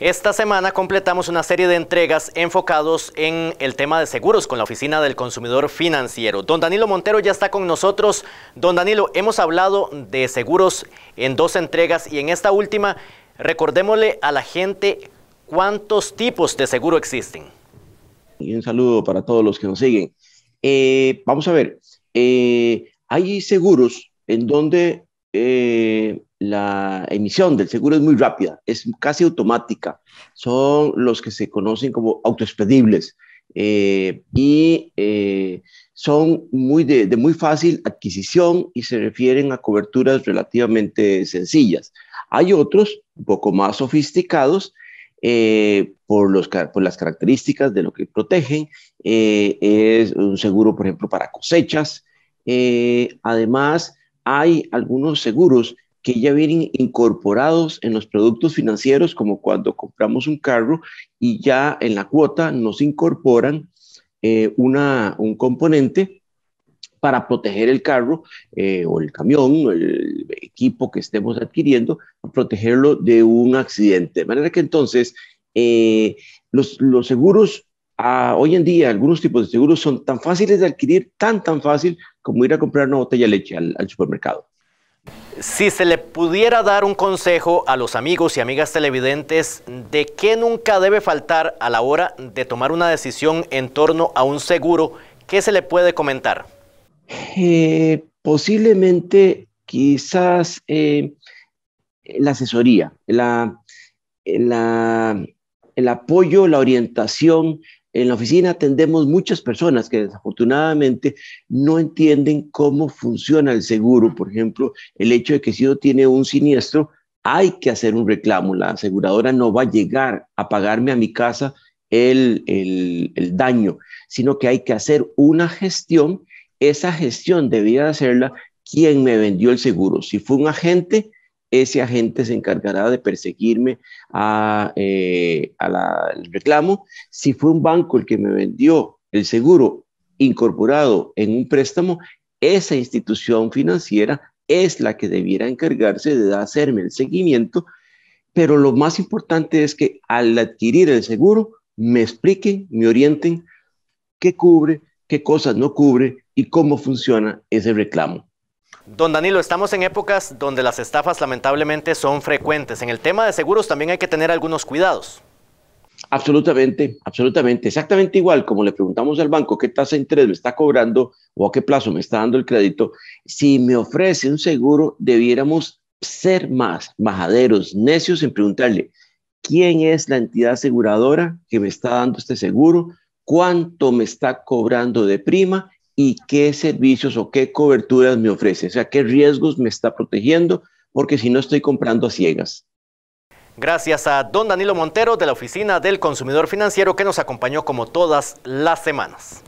Esta semana completamos una serie de entregas enfocados en el tema de seguros con la Oficina del Consumidor Financiero. Don Danilo Montero ya está con nosotros. Don Danilo, hemos hablado de seguros en dos entregas y en esta última recordémosle a la gente cuántos tipos de seguro existen. Y un saludo para todos los que nos siguen. Eh, vamos a ver, eh, hay seguros en donde eh, la emisión del seguro es muy rápida, es casi automática. Son los que se conocen como autoexpedibles eh, y eh, son muy de, muy fácil adquisición y se refieren a coberturas relativamente sencillas. Hay otros un poco más sofisticados por, los, por las características de lo que protegen. es un seguro, por ejemplo, para cosechas. además, hay algunos seguros que ya vienen incorporados en los productos financieros, como cuando compramos un carro y ya en la cuota nos incorporan eh, una, un componente para proteger el carro eh, o el camión o el equipo que estemos adquiriendo, protegerlo de un accidente. De manera que entonces eh, los, los seguros Ah, hoy en día algunos tipos de seguros son tan fáciles de adquirir, tan tan fácil como ir a comprar una botella de leche al, supermercado. Si se le pudiera dar un consejo a los amigos y amigas televidentes de qué nunca debe faltar a la hora de tomar una decisión en torno a un seguro, ¿qué se le puede comentar? Eh, posiblemente quizás eh, la asesoría, el apoyo, la orientación en la oficina atendemos muchas personas que desafortunadamente no entienden cómo funciona el seguro. Por ejemplo, el hecho de que si uno tiene un siniestro, hay que hacer un reclamo. La aseguradora no va a llegar a pagarme a mi casa el, el daño, sino que hay que hacer una gestión. Esa gestión debía hacerla quien me vendió el seguro. Si fue un agente, ese agente se encargará de perseguirme al eh, reclamo. Si fue un banco el que me vendió el seguro incorporado en un préstamo, esa institución financiera es la que debiera encargarse de hacerme el seguimiento, pero lo más importante es que al adquirir el seguro me expliquen, me orienten qué cubre, qué cosas no cubre y cómo funciona ese reclamo. Don Danilo, estamos en épocas donde las estafas lamentablemente son frecuentes. En el tema de seguros también hay que tener algunos cuidados. Absolutamente, absolutamente. Exactamente igual como le preguntamos al banco qué tasa de interés me está cobrando o a qué plazo me está dando el crédito. Si me ofrece un seguro, debiéramos ser más majaderos, necios en preguntarle quién es la entidad aseguradora que me está dando este seguro, cuánto me está cobrando de prima y qué servicios o qué coberturas me ofrece, o sea, qué riesgos me está protegiendo, porque si no estoy comprando a ciegas. Gracias a don Danilo Montero de la Oficina del Consumidor Financiero que nos acompañó como todas las semanas.